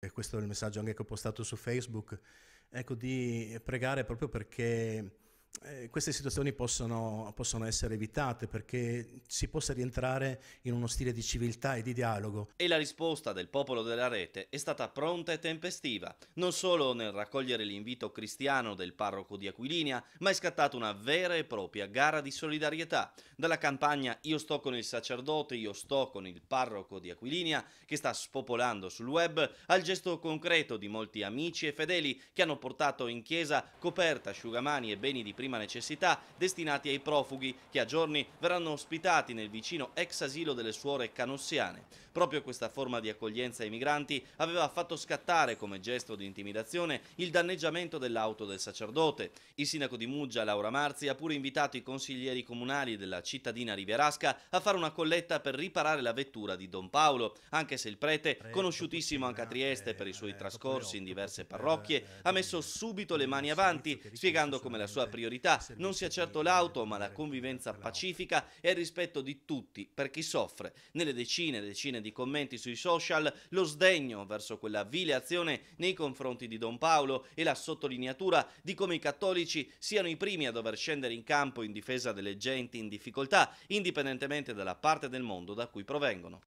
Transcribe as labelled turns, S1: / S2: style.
S1: e questo è il messaggio anche che ho postato su Facebook, ecco di pregare proprio perché eh, queste situazioni possono, possono, essere evitate perché si possa rientrare in uno stile di civiltà e di dialogo.
S2: E la risposta del popolo della rete è stata pronta e tempestiva, non solo nel raccogliere l'invito cristiano del parroco di Aquilinia, ma è scattata una vera e propria gara di solidarietà, dalla campagna Io sto con il sacerdote, io sto con il parroco di Aquilinia, che sta spopolando sul web, al gesto concreto di molti amici e fedeli che hanno portato in chiesa coperta, asciugamani e beni di prima prima necessità destinati ai profughi che a giorni verranno ospitati nel vicino ex asilo delle suore canossiane. Proprio questa forma di accoglienza ai migranti aveva fatto scattare come gesto di intimidazione il danneggiamento dell'auto del sacerdote. Il sindaco di Muggia, Laura Marzi, ha pure invitato i consiglieri comunali della cittadina rivierasca a fare una colletta per riparare la vettura di Don Paolo, anche se il prete, conosciutissimo anche a Trieste per i suoi eh, trascorsi in diverse parrocchie, ha messo subito le mani avanti, spiegando come la sua priorità attività non sia certo eh, l'auto, ma la convivenza pacifica e il rispetto di tutti per chi soffre. Nelle decine e decine di commenti sui social, lo sdegno verso quella vile azione nei confronti di Don Paolo e la sottolineatura di come i cattolici siano i primi a dover scendere in campo in difesa delle genti in difficoltà, indipendentemente dalla parte del mondo da cui provengono.